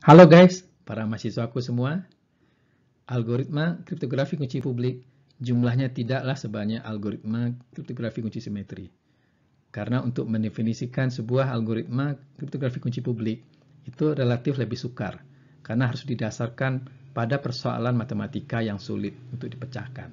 Halo guys, para mahasiswaku semua. Algoritma kriptografi kunci publik jumlahnya tidaklah sebanyak algoritma kriptografi kunci simetri. Karena untuk mendefinisikan sebuah algoritma kriptografi kunci publik itu relatif lebih sukar karena harus didasarkan pada persoalan matematika yang sulit untuk dipecahkan.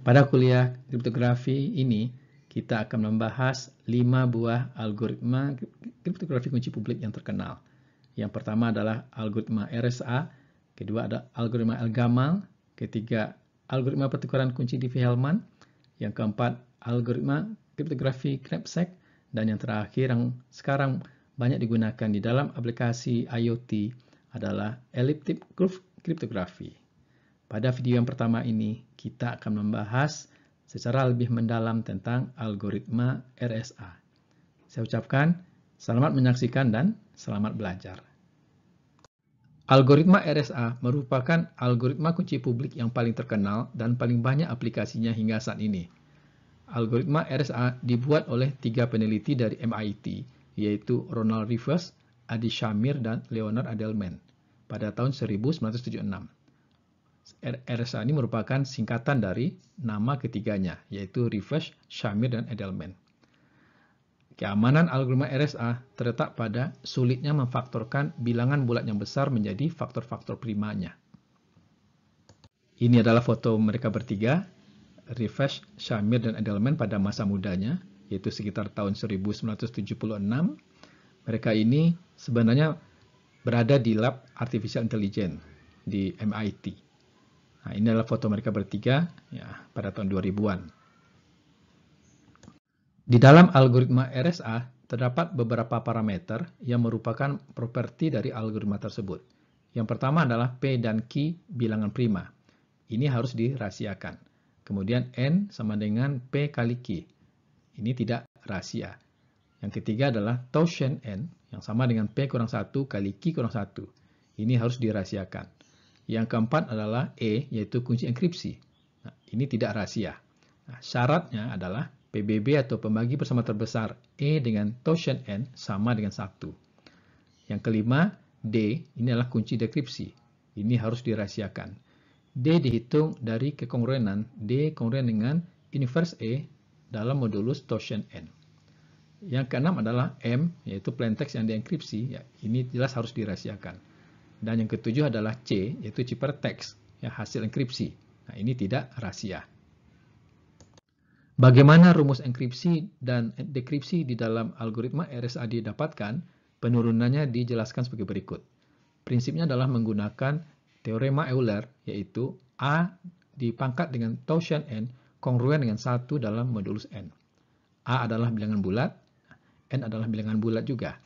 Pada kuliah kriptografi ini, kita akan membahas 5 buah algoritma kriptografi kunci publik yang terkenal – yang pertama adalah algoritma RSA, kedua ada algoritma Elgamal, ketiga algoritma pertukaran kunci Diffie-Hellman, yang keempat algoritma kriptografi Knapsack, dan yang terakhir yang sekarang banyak digunakan di dalam aplikasi IoT adalah elliptic curve kriptografi. Pada video yang pertama ini, kita akan membahas secara lebih mendalam tentang algoritma RSA. Saya ucapkan selamat menyaksikan dan Selamat belajar. Algoritma RSA merupakan algoritma kunci publik yang paling terkenal dan paling banyak aplikasinya hingga saat ini. Algoritma RSA dibuat oleh tiga peneliti dari MIT, yaitu Ronald Rivers, Adi Shamir, dan Leonard Adelman pada tahun 1976. RSA ini merupakan singkatan dari nama ketiganya, yaitu Rivers, Shamir, dan Edelman. Keamanan algoritma RSA terletak pada sulitnya memfaktorkan bilangan bulat yang besar menjadi faktor-faktor primanya. Ini adalah foto mereka bertiga, Refresh, Shamir, dan Edelman pada masa mudanya, yaitu sekitar tahun 1976. Mereka ini sebenarnya berada di lab artificial intelligence di MIT. Nah, ini adalah foto mereka bertiga ya, pada tahun 2000-an. Di dalam algoritma RSA terdapat beberapa parameter yang merupakan properti dari algoritma tersebut. Yang pertama adalah P dan Q bilangan prima. Ini harus dirahasiakan. Kemudian N sama dengan P kali Q. Ini tidak rahasia. Yang ketiga adalah Tauschen N yang sama dengan P kurang 1 kali Q kurang 1. Ini harus dirahasiakan. Yang keempat adalah E yaitu kunci enkripsi. Nah, ini tidak rahasia. Nah, syaratnya adalah PBB atau pembagi bersama terbesar E dengan torsion N sama dengan 1. Yang kelima, D ini adalah kunci dekripsi. Ini harus dirahasiakan. D dihitung dari kekongruenan D kongruen dengan inverse E dalam modulus torsion N. Yang keenam adalah M, yaitu plain text yang dienkripsi. Ya, ini jelas harus dirahasiakan. Dan yang ketujuh adalah C, yaitu cipher text, ya, hasil enkripsi. Nah, ini tidak rahasia. Bagaimana rumus enkripsi dan dekripsi di dalam algoritma RSA didapatkan? Penurunannya dijelaskan sebagai berikut. Prinsipnya adalah menggunakan teorema Euler, yaitu A dipangkat dengan Taussian N kongruen dengan satu dalam modulus N. A adalah bilangan bulat, N adalah bilangan bulat juga.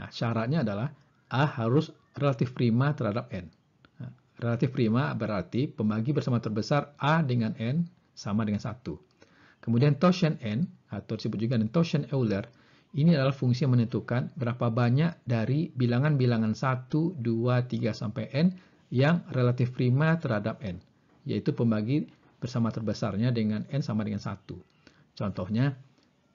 Nah, syaratnya adalah A harus relatif prima terhadap N. Nah, relatif prima berarti pembagi bersama terbesar A dengan N sama dengan satu. Kemudian torsion N, atau disebut juga dengan torsion Euler, ini adalah fungsi yang menentukan berapa banyak dari bilangan-bilangan 1, 2, 3, sampai N yang relatif prima terhadap N, yaitu pembagi bersama terbesarnya dengan N sama dengan 1. Contohnya,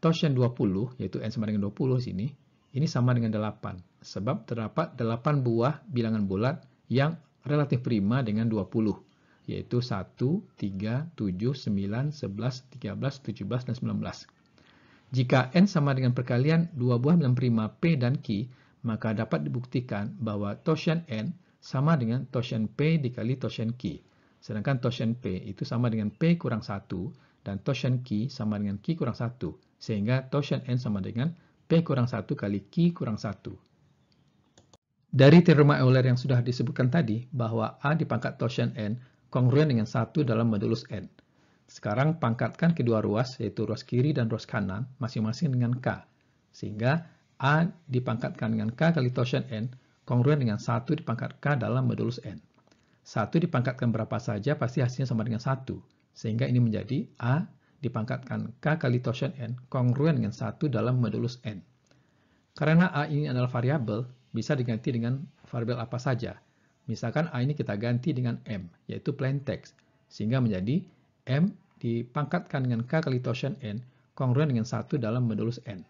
torsion 20, yaitu N sama dengan 20 sini, ini sama dengan 8, sebab terdapat 8 buah bilangan bulat yang relatif prima dengan 20 yaitu 1, 3, 7, 9, 11, 13, 17, dan 19. Jika N sama dengan perkalian dua buah bilang prima P dan Q, maka dapat dibuktikan bahwa torsion N sama dengan torsion P dikali torsion Q. Sedangkan torsion P itu sama dengan P kurang 1, dan torsion Q sama dengan Q kurang 1. Sehingga torsion N sama dengan P kurang 1 kali Q kurang 1. Dari teorema Euler yang sudah disebutkan tadi, bahwa A dipangkat torsion N kongruen dengan satu dalam modulus N. Sekarang pangkatkan kedua ruas, yaitu ruas kiri dan ruas kanan, masing-masing dengan K. Sehingga A dipangkatkan dengan K kali torsion N, kongruen dengan 1 dipangkat K dalam modulus N. 1 dipangkatkan berapa saja, pasti hasilnya sama dengan 1. Sehingga ini menjadi A dipangkatkan K kali torsion N, kongruen dengan 1 dalam modulus N. Karena A ini adalah variabel, bisa diganti dengan variabel apa saja, Misalkan A ini kita ganti dengan M, yaitu plain text, sehingga menjadi M dipangkatkan dengan K kali torsion N, kongruen dengan satu dalam modulus N.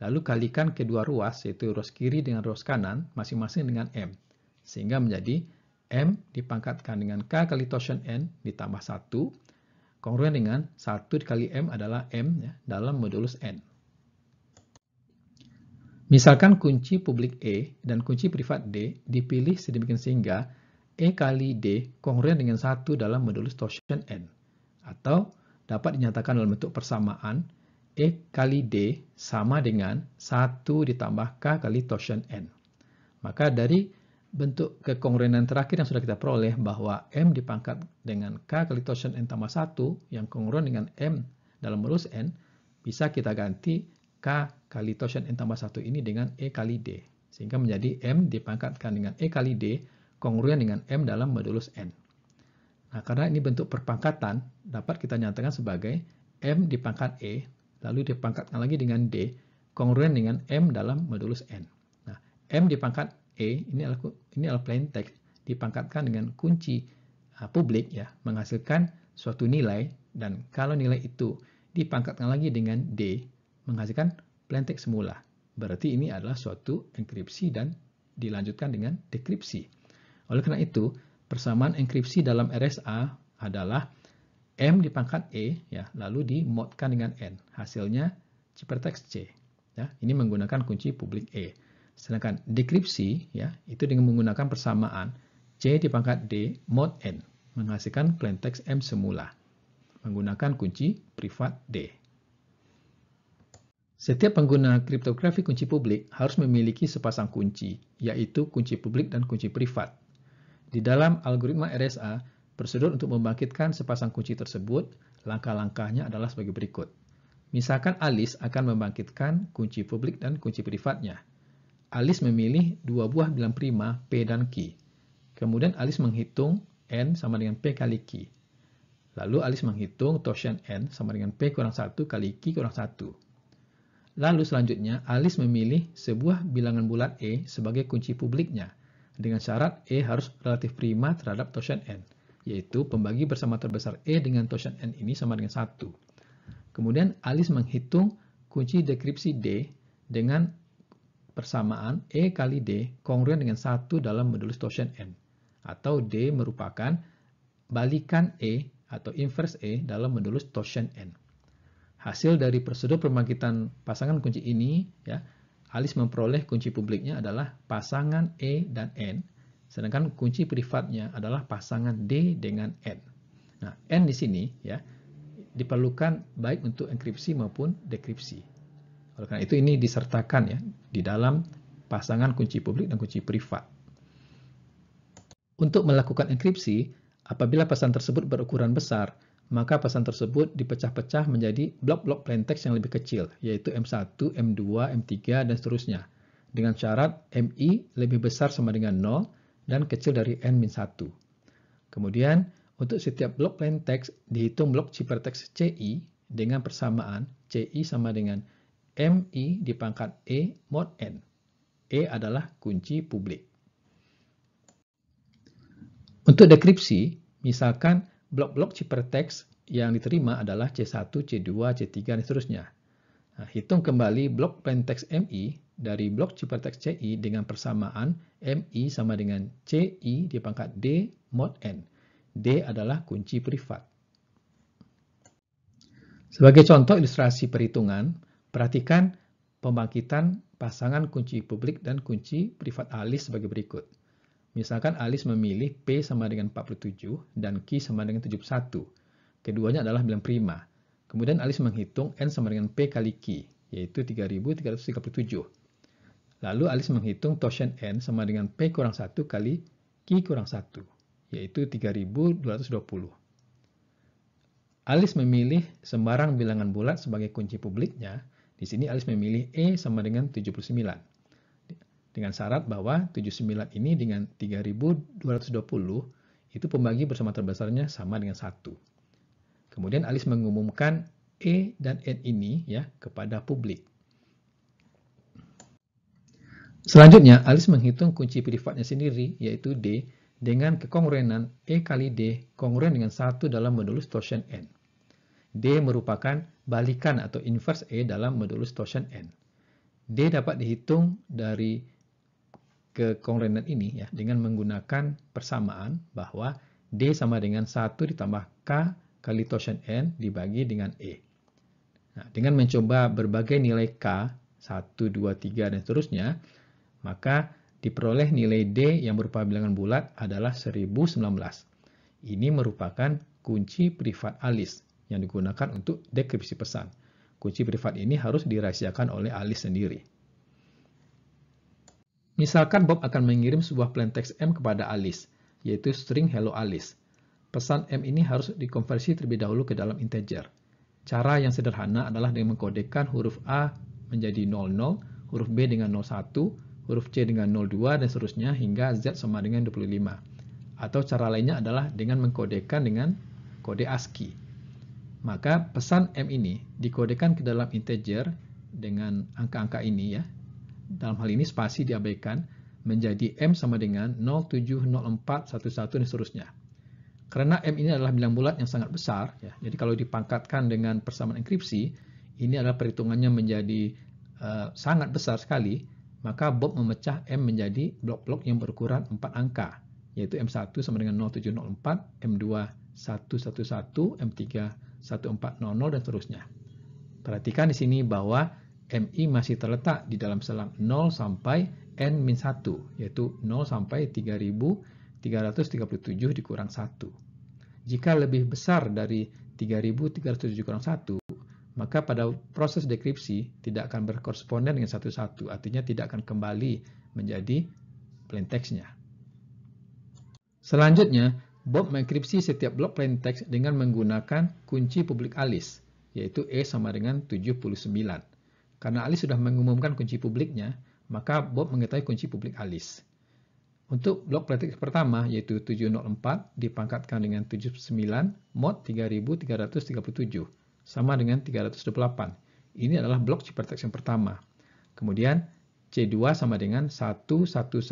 Lalu kalikan kedua ruas, yaitu ruas kiri dengan ruas kanan, masing-masing dengan M, sehingga menjadi M dipangkatkan dengan K kali torsion N ditambah 1, kongruen dengan 1 kali M adalah M ya, dalam modulus N. Misalkan kunci publik E dan kunci privat D dipilih sedemikian sehingga E kali D kongruen dengan satu dalam modulus torsion N, atau dapat dinyatakan dalam bentuk persamaan E kali D sama dengan 1 ditambah K kali torsion N. Maka dari bentuk kekongruenan terakhir yang sudah kita peroleh bahwa M dipangkat dengan K kali torsion N tambah 1 yang kongruen dengan M dalam modulus N, bisa kita ganti K kali tau n tambah 1 ini dengan E kali D. Sehingga menjadi M dipangkatkan dengan E kali D kongruen dengan M dalam modulus N. Nah, karena ini bentuk perpangkatan, dapat kita nyatakan sebagai M dipangkat E, lalu dipangkatkan lagi dengan D, kongruen dengan M dalam modulus N. Nah, M dipangkat E, ini adalah, ini adalah plain text, dipangkatkan dengan kunci uh, publik, ya, menghasilkan suatu nilai, dan kalau nilai itu dipangkatkan lagi dengan D, menghasilkan Plain semula. Berarti ini adalah suatu enkripsi dan dilanjutkan dengan dekripsi. Oleh karena itu, persamaan enkripsi dalam RSA adalah M pangkat E, ya, lalu dimodkan dengan N. Hasilnya cipertext C. Ya, ini menggunakan kunci publik E. Sedangkan dekripsi, ya, itu dengan menggunakan persamaan C pangkat D mod N, menghasilkan plaintext M semula, menggunakan kunci privat D. Setiap pengguna kriptografi kunci publik harus memiliki sepasang kunci, yaitu kunci publik dan kunci privat. Di dalam algoritma RSA, prosedur untuk membangkitkan sepasang kunci tersebut, langkah-langkahnya adalah sebagai berikut. Misalkan Alice akan membangkitkan kunci publik dan kunci privatnya. Alice memilih dua buah bilang prima P dan Q. Kemudian Alice menghitung N sama dengan P kali Q. Lalu Alice menghitung torsion N sama dengan P kurang 1 kali Q kurang 1. Lalu selanjutnya, Alice memilih sebuah bilangan bulat E sebagai kunci publiknya, dengan syarat E harus relatif prima terhadap totient N, yaitu pembagi bersama terbesar E dengan totient N ini sama dengan 1. Kemudian Alice menghitung kunci dekripsi D dengan persamaan E kali D kongruen dengan 1 dalam modulus totient N, atau D merupakan balikan E atau inverse E dalam modulus totient N. Hasil dari prosedur pembangkitan pasangan kunci ini, ya, Alis memperoleh kunci publiknya adalah pasangan E dan N, sedangkan kunci privatnya adalah pasangan D dengan N. Nah, N di sini ya diperlukan baik untuk enkripsi maupun dekripsi. Oleh karena itu ini disertakan ya di dalam pasangan kunci publik dan kunci privat. Untuk melakukan enkripsi, apabila pesan tersebut berukuran besar, maka pesan tersebut dipecah-pecah menjadi blok-blok plain yang lebih kecil, yaitu M1, M2, M3, dan seterusnya. Dengan syarat MI lebih besar sama dengan 0 dan kecil dari N-1. Kemudian, untuk setiap blok plain dihitung blok ciphertext CI dengan persamaan CI sama dengan MI di pangkat E mod N. E adalah kunci publik. Untuk dekripsi, misalkan blok-blok teks yang diterima adalah C1, C2, C3, dan seterusnya. Nah, hitung kembali blok plaintext MI dari blok teks CI dengan persamaan MI sama dengan CI di pangkat D mod N. D adalah kunci privat. Sebagai contoh ilustrasi perhitungan, perhatikan pembangkitan pasangan kunci publik dan kunci privat alis sebagai berikut. Misalkan Alice memilih P sama dengan 47 dan Q sama dengan 71. Keduanya adalah bilang prima. Kemudian Alice menghitung N sama dengan P kali Q, yaitu 3337. Lalu Alice menghitung tosen N sama dengan P kurang 1 kali Q kurang 1, yaitu 3220. Alice memilih sembarang bilangan bulat sebagai kunci publiknya. Di sini Alice memilih E sama dengan 79 dengan syarat bahwa 79 ini dengan 3220 itu pembagi bersama terbesarnya sama dengan 1. Kemudian Alis mengumumkan E dan N ini ya kepada publik. Selanjutnya, Alis menghitung kunci privatnya sendiri, yaitu D, dengan kekongruenan E kali D kongruen dengan 1 dalam modulus torsion N. D merupakan balikan atau inverse E dalam modulus torsion N. D dapat dihitung dari ke kongrenan ini ya dengan menggunakan persamaan bahwa D sama dengan 1 ditambah K kali torsion N dibagi dengan E. Nah, dengan mencoba berbagai nilai K, 1, 2, 3, dan seterusnya, maka diperoleh nilai D yang berupa bilangan bulat adalah 1019. Ini merupakan kunci privat alis yang digunakan untuk dekripsi pesan. Kunci privat ini harus dirahasiakan oleh alis sendiri. Misalkan Bob akan mengirim sebuah plain text M kepada Alice, yaitu string hello Alice. Pesan M ini harus dikonversi terlebih dahulu ke dalam integer. Cara yang sederhana adalah dengan mengkodekan huruf A menjadi 00, huruf B dengan 01, huruf C dengan 02, dan seterusnya hingga Z sama dengan 25. Atau cara lainnya adalah dengan mengkodekan dengan kode ASCII. Maka pesan M ini dikodekan ke dalam integer dengan angka-angka ini ya, dalam hal ini spasi diabaikan, menjadi M sama dengan 070411 dan seterusnya. Karena M ini adalah bilang bulat yang sangat besar, ya. jadi kalau dipangkatkan dengan persamaan enkripsi, ini adalah perhitungannya menjadi uh, sangat besar sekali, maka Bob memecah M menjadi blok-blok yang berukuran 4 angka, yaitu M1 sama dengan 0704, M2 111, M3 1400, dan seterusnya. Perhatikan di sini bahwa MI masih terletak di dalam selang 0 sampai N 1, yaitu 0 sampai 3337 dikurang 1. Jika lebih besar dari 3337 kurang 1, maka pada proses dekripsi tidak akan berkoresponden dengan satu-satu, artinya tidak akan kembali menjadi plain text-nya. Selanjutnya, Bob mengkripsi setiap blok plain text dengan menggunakan kunci publik alis, yaitu E sama dengan 79. Karena Alice sudah mengumumkan kunci publiknya, maka Bob mengetahui kunci publik Alice. Untuk blok politik pertama, yaitu 704 dipangkatkan dengan 79 mod 3337, sama dengan 328. Ini adalah blok cipertex yang pertama. Kemudian C2 sama dengan 1111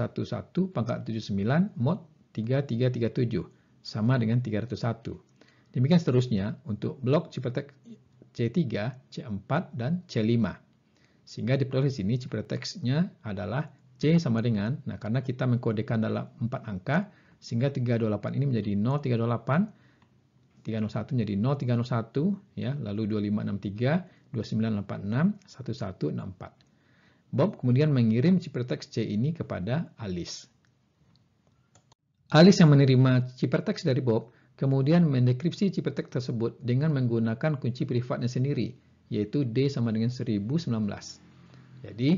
pangkat 79 mod 3337, sama dengan 301. Demikian seterusnya untuk blok cipertex C3, C4, dan C5. Sehingga diperoleh sini teksnya adalah C sama dengan, nah karena kita mengkodekan dalam 4 angka, sehingga 328 ini menjadi 0328, 301 menjadi 0301, ya, lalu 2563, 2986, 1164. Bob kemudian mengirim cipreteks C ini kepada Alice. Alice yang menerima cipreteks dari Bob, kemudian mendekripsi cipreteks tersebut dengan menggunakan kunci privatnya sendiri, yaitu D sama dengan 1019. Jadi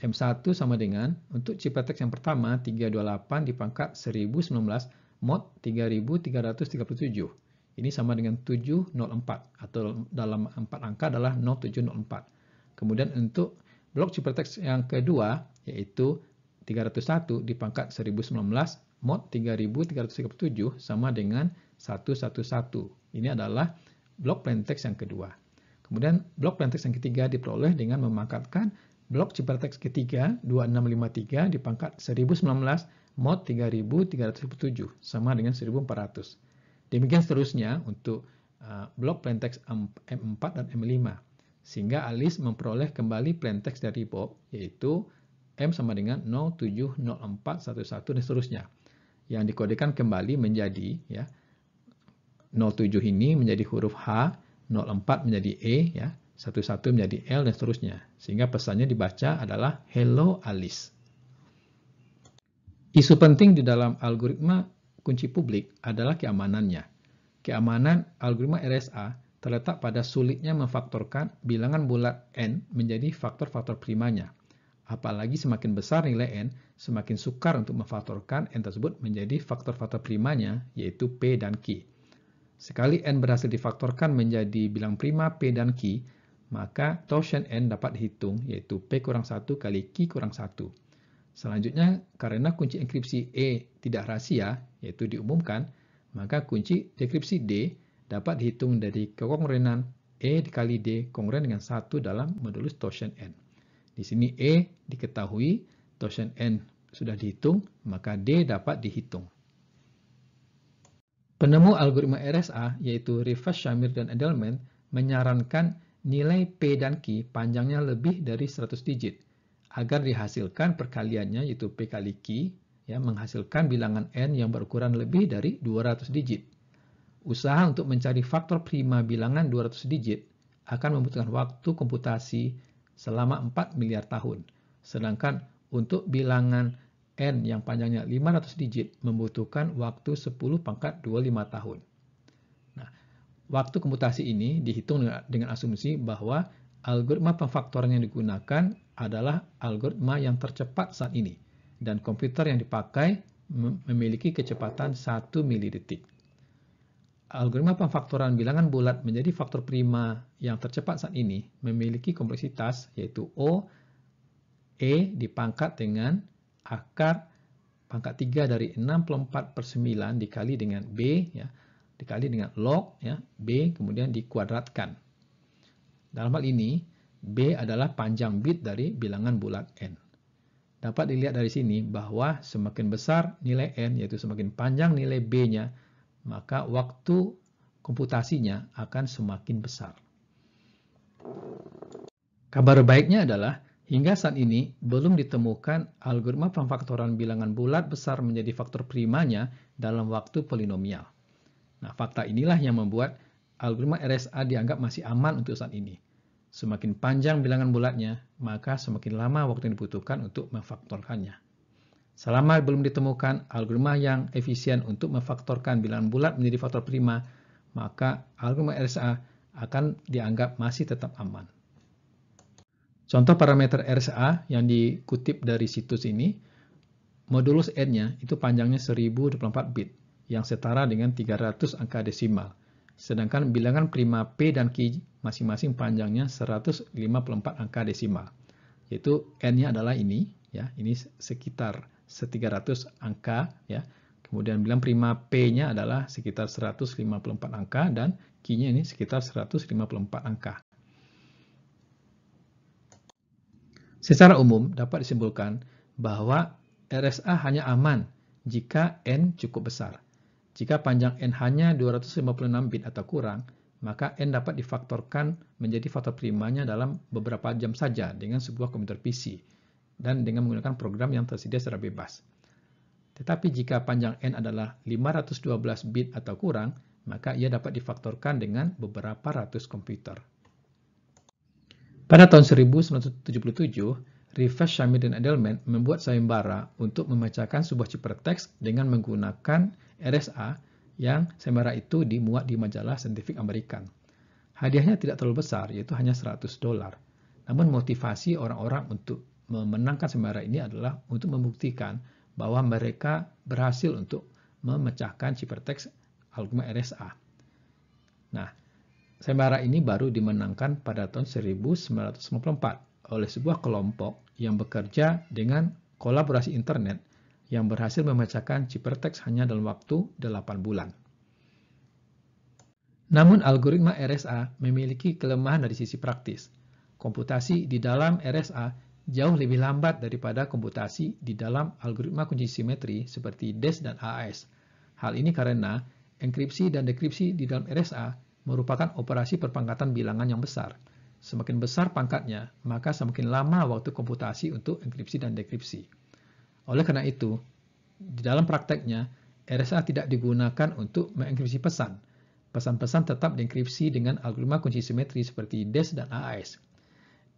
M1 sama dengan, untuk cipta yang pertama, 328 dipangkat 1019 mod 3337. Ini sama dengan 704, atau dalam 4 angka adalah 0704. Kemudian untuk blok cipta yang kedua, yaitu 301 dipangkat 1019 mod 3337 sama dengan 111. Ini adalah blok plaintext yang kedua. Kemudian blok plaintext yang ketiga diperoleh dengan memangkatkan blok ciphertext ketiga 2653 dipangkat 1019 mod 3307 sama dengan 1400. Demikian seterusnya untuk eh, blok plaintext M4 dan M5 sehingga Alice memperoleh kembali plaintext dari Bob yaitu M sama dengan 070411 dan seterusnya yang dikodekan kembali menjadi ya 07 ini menjadi huruf H 04 menjadi E ya, 11 menjadi L dan seterusnya. Sehingga pesannya dibaca adalah Hello Alice. Isu penting di dalam algoritma kunci publik adalah keamanannya. Keamanan algoritma RSA terletak pada sulitnya memfaktorkan bilangan bulat n menjadi faktor-faktor primanya. Apalagi semakin besar nilai n, semakin sukar untuk memfaktorkan n tersebut menjadi faktor-faktor primanya, yaitu p dan q. Sekali n berhasil difaktorkan menjadi bilang prima p dan q, maka torsion n dapat dihitung yaitu p kurang 1 kali q kurang 1. Selanjutnya, karena kunci enkripsi E tidak rahasia, yaitu diumumkan, maka kunci dekripsi D dapat dihitung dari kekongrenan E dikali D kongren dengan 1 dalam modulus torsion N. Di sini E diketahui, torsion N sudah dihitung, maka D dapat dihitung. Penemu algoritma RSA, yaitu Rivas, Shamir, dan Edelman, menyarankan nilai P dan Q panjangnya lebih dari 100 digit, agar dihasilkan perkaliannya yaitu P kali Q, ya, menghasilkan bilangan N yang berukuran lebih dari 200 digit. Usaha untuk mencari faktor prima bilangan 200 digit akan membutuhkan waktu komputasi selama 4 miliar tahun, sedangkan untuk bilangan n yang panjangnya 500 digit membutuhkan waktu 10 pangkat 25 tahun. Nah, waktu komputasi ini dihitung dengan, asumsi bahwa algoritma pemfaktoran yang digunakan adalah algoritma yang tercepat saat ini dan komputer yang dipakai memiliki kecepatan 1 milidetik. Algoritma pemfaktoran bilangan bulat menjadi faktor prima yang tercepat saat ini memiliki kompleksitas yaitu O E dipangkat dengan akar pangkat 3 dari 64 per 9 dikali dengan B, ya, dikali dengan log ya, B kemudian dikuadratkan. Dalam hal ini, B adalah panjang bit dari bilangan bulat N. Dapat dilihat dari sini bahwa semakin besar nilai N, yaitu semakin panjang nilai B-nya, maka waktu komputasinya akan semakin besar. Kabar baiknya adalah Hingga saat ini, belum ditemukan algoritma pemfaktoran bilangan bulat besar menjadi faktor primanya dalam waktu polinomial. Nah, fakta inilah yang membuat algoritma RSA dianggap masih aman untuk saat ini. Semakin panjang bilangan bulatnya, maka semakin lama waktu yang dibutuhkan untuk memfaktorkannya. Selama belum ditemukan algoritma yang efisien untuk memfaktorkan bilangan bulat menjadi faktor prima, maka algoritma RSA akan dianggap masih tetap aman. Contoh parameter RSA yang dikutip dari situs ini, modulus n-nya itu panjangnya 1024 bit, yang setara dengan 300 angka desimal. Sedangkan bilangan prima P dan Q masing-masing panjangnya 154 angka desimal. Yaitu n-nya adalah ini, ya, ini sekitar 300 angka, ya. Kemudian bilang prima P-nya adalah sekitar 154 angka dan Q-nya ini sekitar 154 angka. Secara umum dapat disimpulkan bahwa RSA hanya aman jika N cukup besar. Jika panjang N hanya 256 bit atau kurang, maka N dapat difaktorkan menjadi faktor primanya dalam beberapa jam saja dengan sebuah komputer PC dan dengan menggunakan program yang tersedia secara bebas. Tetapi jika panjang N adalah 512 bit atau kurang, maka ia dapat difaktorkan dengan beberapa ratus komputer. Pada tahun 1977, Rifat Shamir dan Edelman membuat sayembara untuk membacakan sebuah ciperteks dengan menggunakan RSA yang sayembara itu dimuat di majalah saintifik Amerika. Hadiahnya tidak terlalu besar, yaitu hanya 100 dolar. Namun motivasi orang-orang untuk memenangkan sayembara ini adalah untuk membuktikan bahwa mereka berhasil untuk memecahkan ciperteks algoritma RSA. Nah, Sembara ini baru dimenangkan pada tahun 1994 oleh sebuah kelompok yang bekerja dengan kolaborasi internet yang berhasil memecahkan ciphertext hanya dalam waktu 8 bulan. Namun algoritma RSA memiliki kelemahan dari sisi praktis. Komputasi di dalam RSA jauh lebih lambat daripada komputasi di dalam algoritma kunci simetri seperti DES dan AAS. Hal ini karena enkripsi dan dekripsi di dalam RSA merupakan operasi perpangkatan bilangan yang besar. Semakin besar pangkatnya, maka semakin lama waktu komputasi untuk enkripsi dan dekripsi. Oleh karena itu, di dalam prakteknya, RSA tidak digunakan untuk mengenkripsi pesan. Pesan-pesan tetap dienkripsi dengan algoritma kunci simetri seperti DES dan AAS.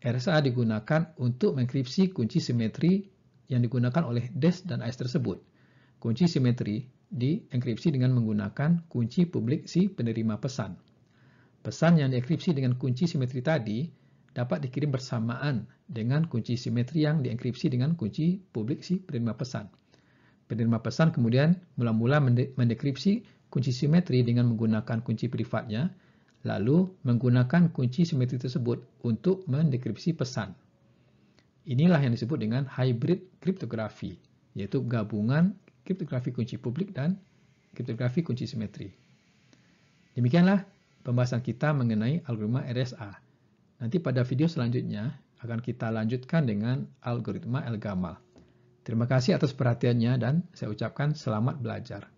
RSA digunakan untuk mengenkripsi kunci simetri yang digunakan oleh DES dan AAS tersebut. Kunci simetri dienkripsi dengan menggunakan kunci publik si penerima pesan. Pesan yang dienkripsi dengan kunci simetri tadi dapat dikirim bersamaan dengan kunci simetri yang dienkripsi dengan kunci publik si penerima pesan. Penerima pesan kemudian mula-mula mendekripsi kunci simetri dengan menggunakan kunci privatnya, lalu menggunakan kunci simetri tersebut untuk mendekripsi pesan. Inilah yang disebut dengan hybrid kriptografi, yaitu gabungan kriptografi kunci publik dan kriptografi kunci simetri. Demikianlah pembahasan kita mengenai algoritma RSA. Nanti pada video selanjutnya akan kita lanjutkan dengan algoritma Gamal. Terima kasih atas perhatiannya dan saya ucapkan selamat belajar.